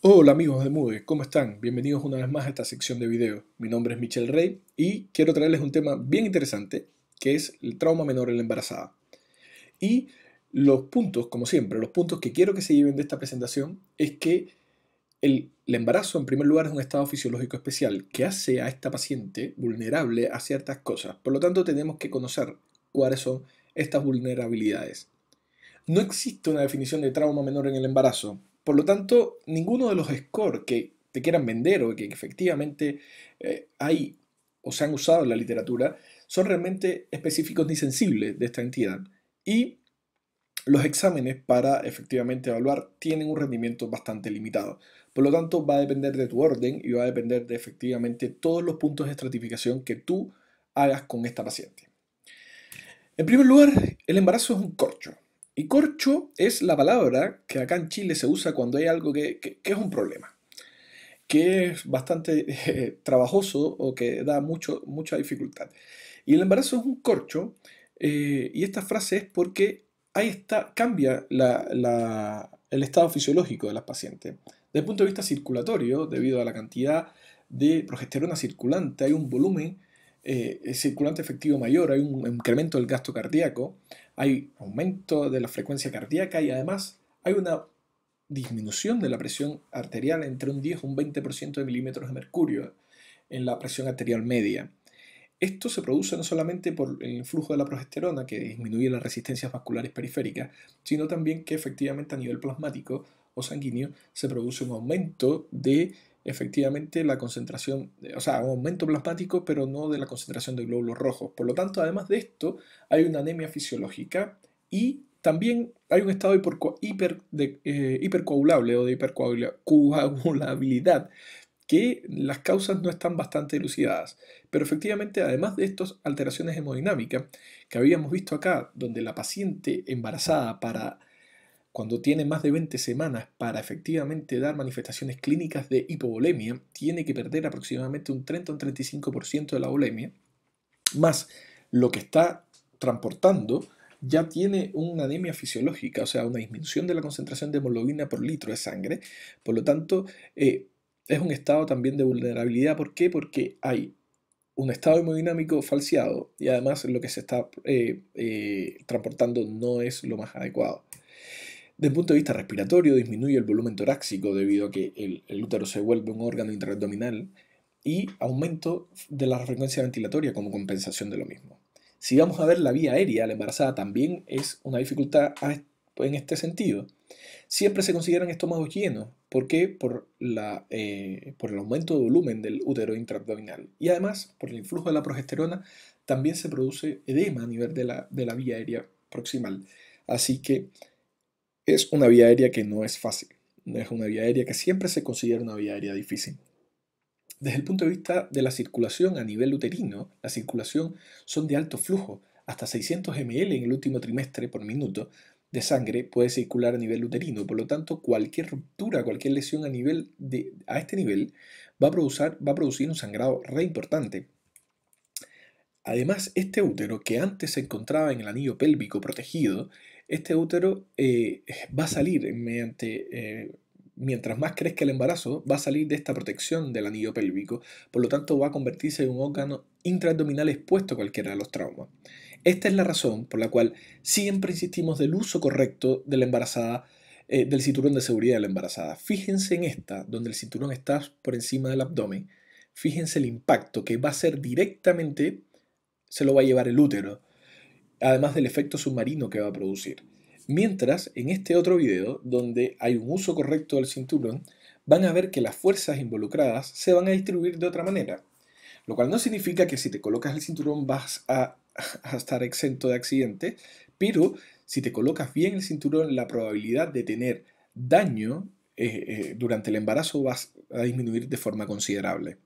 Hola amigos de Mude, ¿cómo están? Bienvenidos una vez más a esta sección de video. Mi nombre es Michelle Rey y quiero traerles un tema bien interesante que es el trauma menor en la embarazada. Y los puntos, como siempre, los puntos que quiero que se lleven de esta presentación es que el embarazo en primer lugar es un estado fisiológico especial que hace a esta paciente vulnerable a ciertas cosas. Por lo tanto, tenemos que conocer cuáles son estas vulnerabilidades. No existe una definición de trauma menor en el embarazo, por lo tanto, ninguno de los scores que te quieran vender o que efectivamente eh, hay o se han usado en la literatura son realmente específicos ni sensibles de esta entidad. Y los exámenes para efectivamente evaluar tienen un rendimiento bastante limitado. Por lo tanto, va a depender de tu orden y va a depender de efectivamente todos los puntos de estratificación que tú hagas con esta paciente. En primer lugar, el embarazo es un corcho. Y corcho es la palabra que acá en Chile se usa cuando hay algo que, es un problema, que es bastante eh, trabajoso o que da mucho, mucha dificultad. Y el embarazo es un corcho, eh, y esta frase es porque ahí está, cambia el estado fisiológico de las pacientes. Desde el punto de vista circulatorio, debido a la cantidad de progesterona circulante, hay un volumen eh, circulante efectivo mayor, hay un incremento del gasto cardíaco, hay aumento de la frecuencia cardíaca y además hay una disminución de la presión arterial entre un 10 y un 20% de milímetros de mercurio en la presión arterial media. Esto se produce no solamente por el flujo de la progesterona, que disminuye las resistencias vasculares periféricas, sino también que efectivamente a nivel plasmático o sanguíneo se produce un aumento de efectivamente la concentración, o sea, un aumento plasmático, pero no de la concentración de glóbulos rojos. Por lo tanto, además de esto, hay una anemia fisiológica y también hay un estado de, eh, hipercoagulable o de hipercoagulabilidad que las causas no están bastante elucidadas. Pero efectivamente, además de estas alteraciones hemodinámicas que habíamos visto acá, donde la paciente embarazada para cuando tiene más de 20 semanas para efectivamente dar manifestaciones clínicas de hipovolemia, tiene que perder aproximadamente un 30 o un 35% de la volemia, más lo que está transportando ya tiene una anemia fisiológica, o sea, una disminución de la concentración de hemoglobina por litro de sangre. Por lo tanto, eh, es un estado también de vulnerabilidad. ¿Por qué? Porque hay un estado hemodinámico falseado y además lo que se está eh, eh, transportando no es lo más adecuado. Desde el punto de vista respiratorio, disminuye el volumen torácico debido a que el, útero se vuelve un órgano intraabdominal y aumento de la frecuencia ventilatoria como compensación de lo mismo. Si vamos a ver la vía aérea, la embarazada también es una dificultad en este sentido. Siempre se consideran estómagos llenos. ¿Por qué? Eh, por, el aumento de volumen del útero intraabdominal. Y además, por el influjo de la progesterona, también se produce edema a nivel de la vía aérea proximal. Así que es una vía aérea que no es fácil, no es una vía aérea que siempre se considera una vía aérea difícil. Desde el punto de vista de la circulación a nivel uterino, la circulación son de alto flujo, hasta 600 ml en el último trimestre por minuto de sangre puede circular a nivel uterino, por lo tanto cualquier ruptura, cualquier lesión a, nivel a este nivel va va a producir un sangrado re importante. Además, este útero que antes se encontraba en el anillo pélvico protegido, este útero eh, va a salir mediante... Eh, mientras más crezca el embarazo, va a salir de esta protección del anillo pélvico, por lo tanto va a convertirse en un órgano intraabdominal expuesto a cualquiera de los traumas. Esta es la razón por la cual siempre insistimos del uso correcto de la embarazada, eh, del cinturón de seguridad de la embarazada. Fíjense en esta, donde el cinturón está por encima del abdomen, fíjense el impacto que va a ser directamente, se lo va a llevar el útero además del efecto submarino que va a producir. Mientras, en este otro video, donde hay un uso correcto del cinturón, van a ver que las fuerzas involucradas se van a distribuir de otra manera. Lo cual no significa que si te colocas el cinturón vas a, estar exento de accidente, pero si te colocas bien el cinturón, la probabilidad de tener daño eh, eh, durante el embarazo va a disminuir de forma considerable.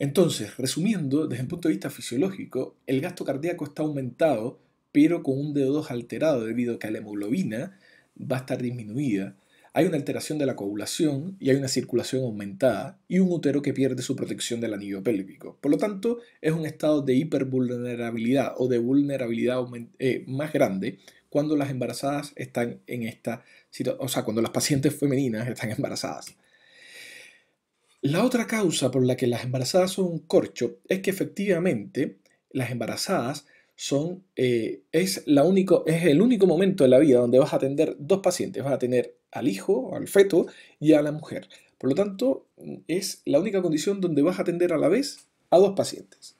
Entonces, resumiendo, desde el punto de vista fisiológico, el gasto cardíaco está aumentado, pero con un D2 alterado debido a que la hemoglobina va a estar disminuida. Hay una alteración de la coagulación y hay una circulación aumentada y un útero que pierde su protección del anillo pélvico. Por lo tanto, es un estado de hipervulnerabilidad o de vulnerabilidad eh, más grande cuando las embarazadas están en esta situación, o sea, cuando las pacientes femeninas están embarazadas. La otra causa por la que las embarazadas son un corcho es que efectivamente las embarazadas son, eh, es, la es el único momento de la vida donde vas a atender dos pacientes, vas a tener al hijo, al feto y a la mujer. Por lo tanto, es la única condición donde vas a atender a la vez a dos pacientes.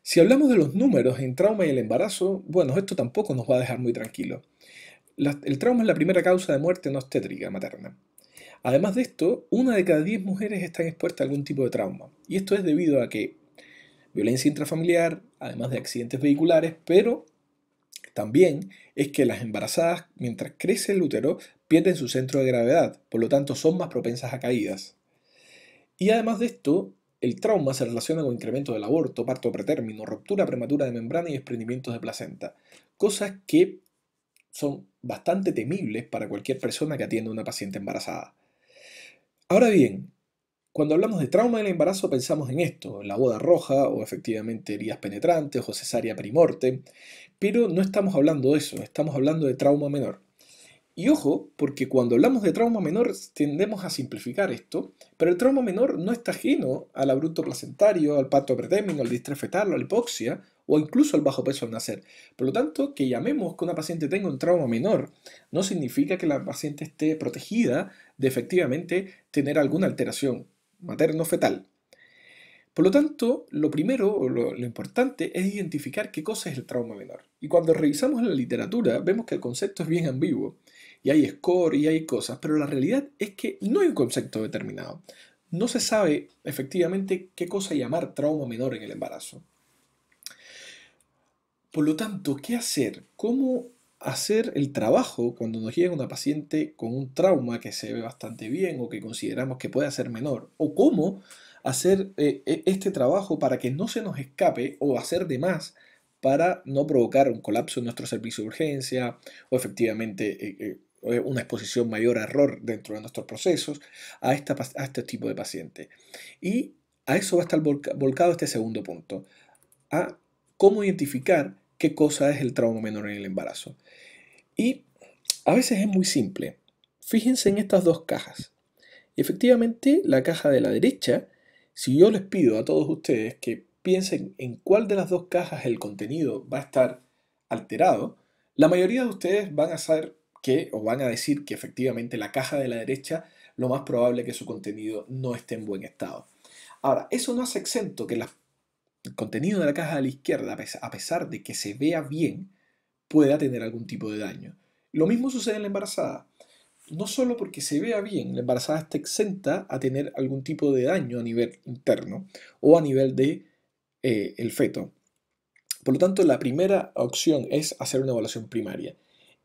Si hablamos de los números en trauma y el embarazo, bueno, esto tampoco nos va a dejar muy tranquilos. el trauma es la primera causa de muerte no obstétrica materna. Además de esto, una de cada diez mujeres están expuestas a algún tipo de trauma. Y esto es debido a que violencia intrafamiliar, además de accidentes vehiculares, pero también es que las embarazadas, mientras crece el útero, pierden su centro de gravedad, por lo tanto son más propensas a caídas. Y además de esto, el trauma se relaciona con incremento del aborto, parto pretérmino, ruptura prematura de membrana y desprendimientos de placenta, cosas que son bastante temibles para cualquier persona que atienda a una paciente embarazada. Ahora bien, cuando hablamos de trauma del embarazo pensamos en esto, la boda roja o efectivamente heridas penetrantes o cesárea primorte, pero no estamos hablando de eso, estamos hablando de trauma menor. Y ojo, porque cuando hablamos de trauma menor tendemos a simplificar esto, pero el trauma menor no está ajeno al abrupto placentario, al parto pretérmino, al distrés fetal, a la hipoxia o incluso al bajo peso al nacer. Por lo tanto, que llamemos que una paciente tenga un trauma menor no significa que la paciente esté protegida de efectivamente tener alguna alteración materno-fetal. Por lo tanto, lo primero o lo, importante es identificar qué cosa es el trauma menor. Y cuando revisamos la literatura, vemos que el concepto es bien ambiguo y hay score y hay cosas, pero la realidad es que no hay un concepto determinado. No se sabe efectivamente qué cosa llamar trauma menor en el embarazo. Por lo tanto, ¿qué hacer? ¿Cómo hacer el trabajo cuando nos llega una paciente con un trauma que se ve bastante bien o que consideramos que puede ser menor? ¿O cómo hacer eh, e, este trabajo para que no se nos escape o hacer de más para no provocar un colapso en nuestro servicio de urgencia o efectivamente eh, eh, eh, una exposición mayor a error dentro de nuestros procesos a, este tipo de paciente. Y a eso va a estar volcado este segundo punto, a cómo identificar qué cosa es el trauma menor en el embarazo. Y a veces es muy simple. Fíjense en estas dos cajas. efectivamente, la caja de la derecha, si yo les pido a todos ustedes que piensen en cuál de las dos cajas el contenido va a estar alterado, la mayoría de ustedes van a ser que os van a decir que efectivamente la caja de la derecha lo más probable es que su contenido no esté en buen estado. Ahora, eso no hace exento que el contenido de la caja de la izquierda, a pesar de que se vea bien, pueda tener algún tipo de daño. Lo mismo sucede en la embarazada. No solo porque se vea bien, la embarazada está exenta a tener algún tipo de daño a nivel interno o a nivel de eh, el feto. Por lo tanto, la primera opción es hacer una evaluación primaria.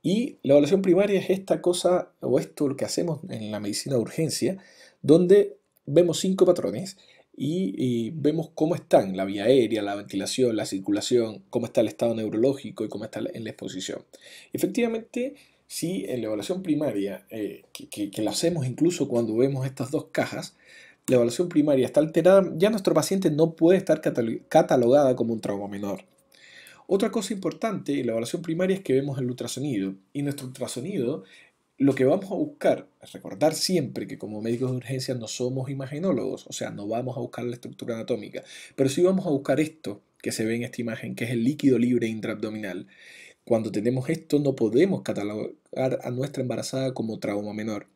Y la evaluación primaria es esta cosa o esto que hacemos en la medicina de urgencia, donde vemos cinco patrones y, vemos cómo están la vía aérea, la ventilación, la circulación, cómo está el estado neurológico y cómo está en la exposición. Efectivamente, si en la evaluación primaria, eh, que, que, lo hacemos incluso cuando vemos estas dos cajas, la evaluación primaria está alterada, ya nuestro paciente no puede estar catalogada como un trauma menor. Otra cosa importante en la evaluación primaria es que vemos el ultrasonido y nuestro ultrasonido lo que vamos a buscar es recordar siempre que como médicos de urgencia no somos imagenólogos, o sea, no vamos a buscar la estructura anatómica, pero sí vamos a buscar esto que se ve en esta imagen, que es el líquido libre intraabdominal. Cuando tenemos esto no podemos catalogar a nuestra embarazada como trauma menor.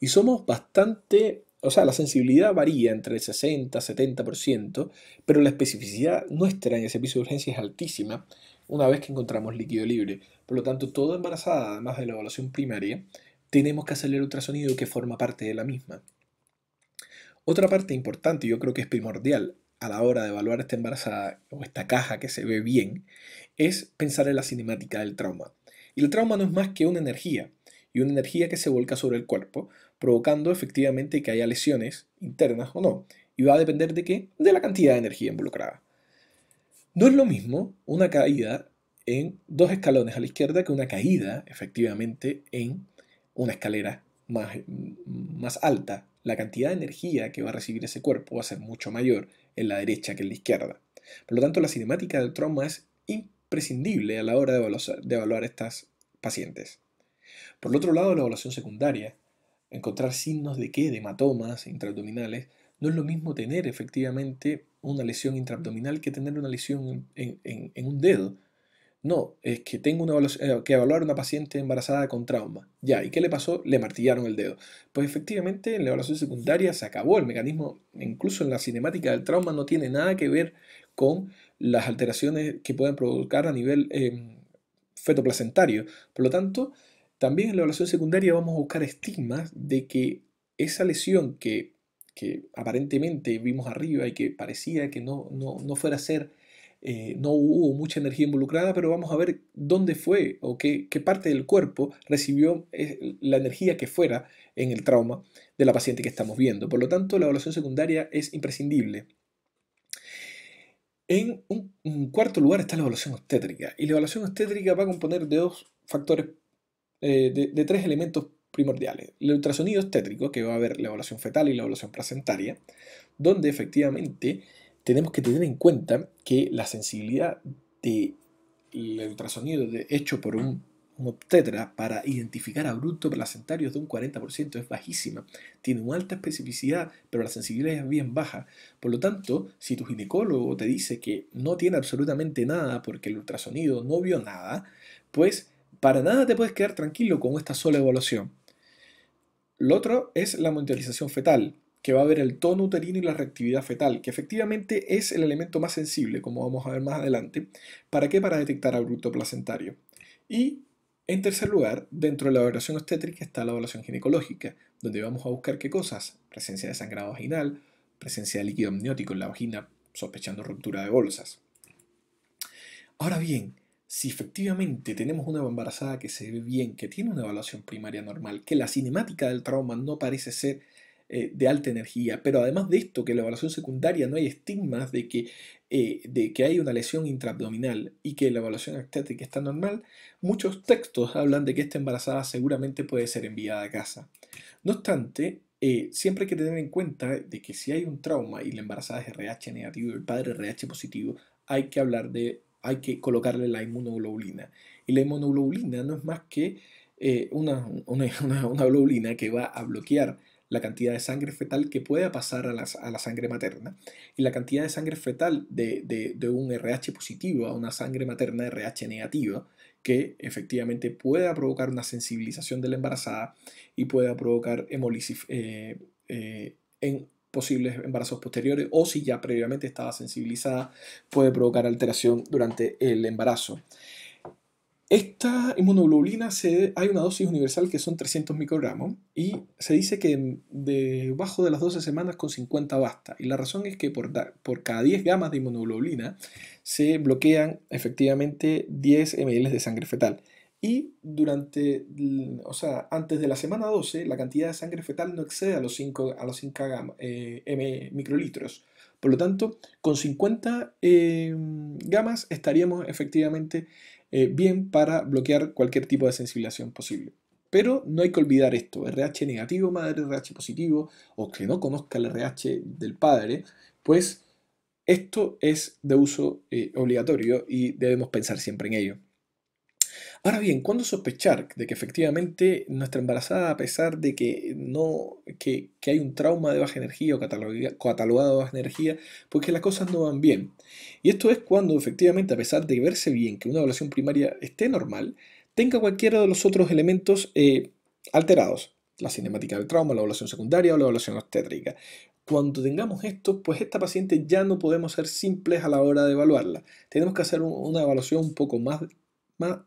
Y somos bastante o sea, la sensibilidad varía entre el 60 y 70%, pero la especificidad nuestra en ese piso de urgencia es altísima una vez que encontramos líquido libre. Por lo tanto, toda embarazada, además de la evaluación primaria, tenemos que hacerle el ultrasonido que forma parte de la misma. Otra parte importante, yo creo que es primordial a la hora de evaluar esta embarazada o esta caja que se ve bien, es pensar en la cinemática del trauma. Y el trauma no es más que una energía, y una energía que se volca sobre el cuerpo, provocando efectivamente que haya lesiones internas o no. Y va a depender de qué? De la cantidad de energía involucrada. No es lo mismo una caída en dos escalones a la izquierda que una caída efectivamente en una escalera más, más alta. La cantidad de energía que va a recibir ese cuerpo va a ser mucho mayor en la derecha que en la izquierda. Por lo tanto, la cinemática del trauma es imprescindible a la hora de evaluar, de evaluar estas pacientes. Por el otro lado, la evaluación secundaria Encontrar signos de qué, de hematomas intraabdominales, no es lo mismo tener efectivamente una lesión intraabdominal que tener una lesión en, un dedo. No, es que tengo una eh, que evaluar a una paciente embarazada con trauma. Ya, ¿y qué le pasó? Le martillaron el dedo. Pues efectivamente en la evaluación secundaria se acabó el mecanismo, incluso en la cinemática del trauma no tiene nada que ver con las alteraciones que pueden provocar a nivel em, fetoplacentario. Por lo tanto, también en la evaluación secundaria vamos a buscar estigmas de que esa lesión que, aparentemente vimos arriba y que parecía que no, fuera a ser, eh, no hubo mucha energía involucrada, pero vamos a ver dónde fue o qué, parte del cuerpo recibió eh, la energía que fuera en el trauma de la paciente que estamos viendo. Por lo tanto, la evaluación secundaria es imprescindible. En un, cuarto lugar está la evaluación obstétrica. Y la evaluación obstétrica va a componer de dos factores eh, de, tres elementos primordiales. El ultrasonido estétrico, que va a haber la evaluación fetal y la evaluación placentaria, donde efectivamente tenemos que tener en cuenta que la sensibilidad del el ultrasonido de, hecho por un, un obstetra para identificar abruptos placentarios de un 40% es bajísima. Tiene una alta especificidad, pero la sensibilidad es bien baja. Por lo tanto, si tu ginecólogo te dice que no tiene absolutamente nada porque el ultrasonido no vio nada, pues para nada te puedes quedar tranquilo con esta sola evaluación. Lo otro es la monitorización fetal, que va a ver el tono uterino y la reactividad fetal, que efectivamente es el elemento más sensible, como vamos a ver más adelante. ¿Para qué? Para detectar abrupto placentario. Y en tercer lugar, dentro de la evaluación obstétrica está la evaluación ginecológica, donde vamos a buscar qué cosas, presencia de sangrado vaginal, presencia de líquido amniótico en la vagina, sospechando ruptura de bolsas. Ahora bien, si efectivamente tenemos una embarazada que se ve bien, que tiene una evaluación primaria normal, que la cinemática del trauma no parece ser eh, de alta energía, pero además de esto, que la evaluación secundaria no hay estigmas de que, eh, de que hay una lesión intraabdominal y que la evaluación estética está normal, muchos textos hablan de que esta embarazada seguramente puede ser enviada a casa. No obstante, eh, siempre hay que tener en cuenta de que si hay un trauma y la embarazada es RH negativo y el padre RH positivo, hay que hablar de hay que colocarle la inmunoglobulina. Y la inmunoglobulina no es más que eh, una, globulina que va a bloquear la cantidad de sangre fetal que pueda pasar a la, sangre materna. Y la cantidad de sangre fetal de, un RH positivo a una sangre materna RH negativa, que efectivamente pueda provocar una sensibilización de la embarazada y pueda provocar hemolisis eh, eh, en posibles embarazos posteriores o si ya previamente estaba sensibilizada puede provocar alteración durante el embarazo. Esta inmunoglobulina hay una dosis universal que son 300 microgramos y se dice que debajo de las 12 semanas con 50 basta. Y la razón es que por, por cada 10 gamas de inmunoglobulina se bloquean efectivamente 10 ml de sangre fetal y durante, o sea, antes de la semana 12, la cantidad de sangre fetal no excede a los 5, a los 5 eh, m microlitros. Por lo tanto, con 50 eh, gamas estaríamos efectivamente eh, bien para bloquear cualquier tipo de sensibilización posible. Pero no hay que olvidar esto, RH negativo, madre, RH positivo, o que no conozca el RH del padre, pues esto es de uso obligatorio y debemos pensar siempre en ello. Ahora bien, ¿cuándo sospechar de que efectivamente nuestra embarazada, a pesar de que no que, hay un trauma de baja energía o catalogado de baja energía, porque pues las cosas no van bien? Y esto es cuando efectivamente, a pesar de verse bien que una evaluación primaria esté normal, tenga cualquiera de los otros elementos eh, alterados, la cinemática del trauma, la evaluación secundaria o la evaluación obstétrica. Cuando tengamos esto, pues esta paciente ya no podemos ser simples a la hora de evaluarla. Tenemos que hacer una evaluación un poco más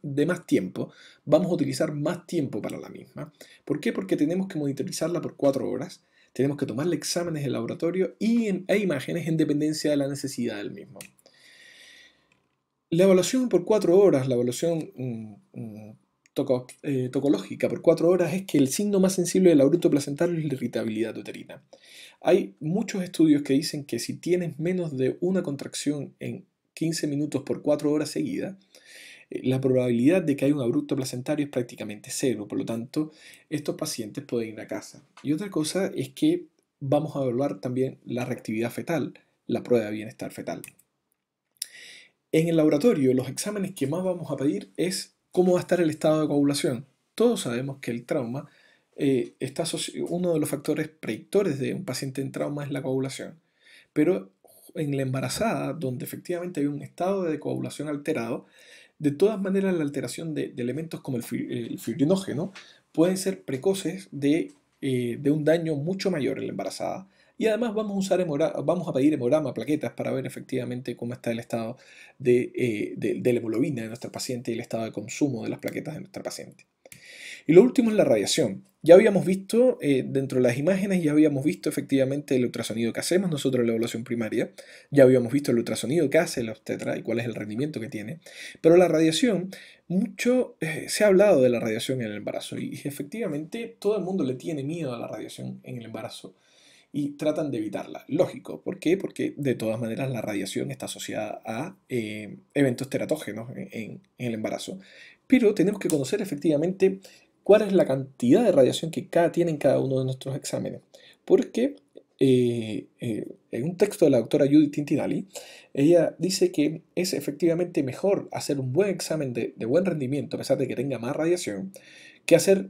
de más tiempo, vamos a utilizar más tiempo para la misma. ¿Por qué? Porque tenemos que monitorizarla por cuatro horas, tenemos que tomarle exámenes de laboratorio y en, e imágenes en dependencia de la necesidad del mismo. La evaluación por cuatro horas, la evaluación mm, mm, eh, tocológica por cuatro horas es que el signo más sensible del abrupto placentario es la irritabilidad uterina. Hay muchos estudios que dicen que si tienes menos de una contracción en 15 minutos por cuatro horas seguidas, la probabilidad de que haya un abrupto placentario es prácticamente cero, por lo tanto, estos pacientes pueden ir a casa. Y otra cosa es que vamos a evaluar también la reactividad fetal, la prueba de bienestar fetal. En el laboratorio, los exámenes que más vamos a pedir es cómo va a estar el estado de coagulación. Todos sabemos que el trauma eh, está uno de los factores predictores de un paciente en trauma es la coagulación. Pero en la embarazada, donde efectivamente hay un estado de coagulación alterado, de todas maneras, la alteración de, elementos como el, fibrinógeno pueden ser precoces eh, de, un daño mucho mayor en la embarazada. Y además vamos a, usar vamos a pedir hemograma, plaquetas, para ver efectivamente cómo está el estado eh, de, la hemoglobina de nuestra paciente y el estado de consumo de las plaquetas de nuestra paciente. Y lo último es la radiación. Ya habíamos visto, eh, dentro de las imágenes, ya habíamos visto efectivamente el ultrasonido que hacemos nosotros en la evaluación primaria, ya habíamos visto el ultrasonido que hace la obstetra y cuál es el rendimiento que tiene, pero la radiación, mucho eh, se ha hablado de la radiación en el embarazo y, efectivamente todo el mundo le tiene miedo a la radiación en el embarazo y tratan de evitarla. Lógico, ¿por qué? Porque de todas maneras la radiación está asociada a eh, eventos teratógenos en, el embarazo. Pero tenemos que conocer efectivamente cuál es la cantidad de radiación que cada, tienen cada uno de nuestros exámenes. Porque eh, eh, en un texto de la doctora Judith Tintinalli, ella dice que es efectivamente mejor hacer un buen examen de, buen rendimiento, a pesar de que tenga más radiación, que hacer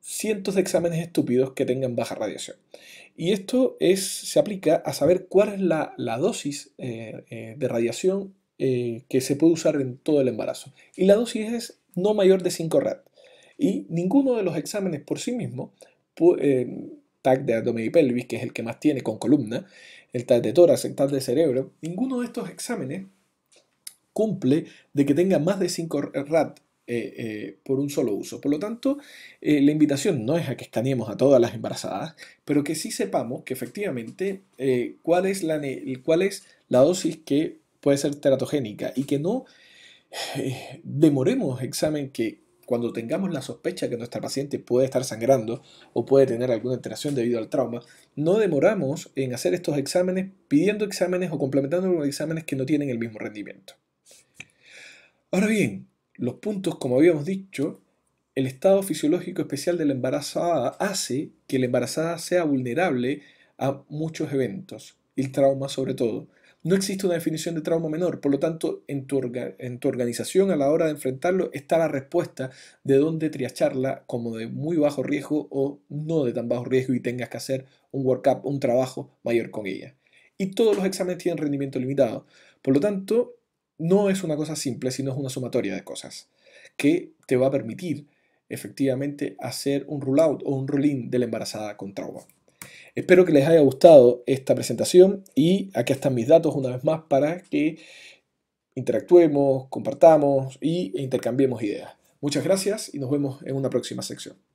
cientos de exámenes estúpidos que tengan baja radiación. Y esto es, se aplica a saber cuál es la, dosis eh, de radiación que se puede usar en todo el embarazo. Y la dosis es no mayor de 5 rad. Y ninguno de los exámenes por sí mismo, eh, TAC de abdomen y pelvis, que es el que más tiene con columna, el TAC de tórax, el TAC de cerebro, ninguno de estos exámenes cumple de que tenga más de 5 RAT eh, eh, por un solo uso. Por lo tanto, la invitación no es a que escaneemos a todas las embarazadas, pero que sí sepamos que efectivamente cuál, es la, cuál es la dosis que puede ser teratogénica y que no demoremos examen que cuando tengamos la sospecha que nuestra paciente puede estar sangrando o puede tener alguna alteración debido al trauma, no demoramos en hacer estos exámenes pidiendo exámenes o complementando los exámenes que no tienen el mismo rendimiento. Ahora bien, los puntos, como habíamos dicho, el estado fisiológico especial de la embarazada hace que la embarazada sea vulnerable a muchos eventos, el trauma sobre todo. No existe una definición de trauma menor, por lo tanto, en tu, organización a la hora de enfrentarlo está la respuesta de dónde triacharla como de muy bajo riesgo o no de tan bajo riesgo y tengas que hacer un workup, un trabajo mayor con ella. Y todos los exámenes tienen rendimiento limitado, por lo tanto, no es una cosa simple, sino es una sumatoria de cosas que te va a permitir efectivamente hacer un rule out o un rule de la embarazada con trauma. Espero que les haya gustado esta presentación y aquí están mis datos una vez más para que interactuemos, compartamos y, e intercambiemos ideas. Muchas gracias y nos vemos en una próxima sección.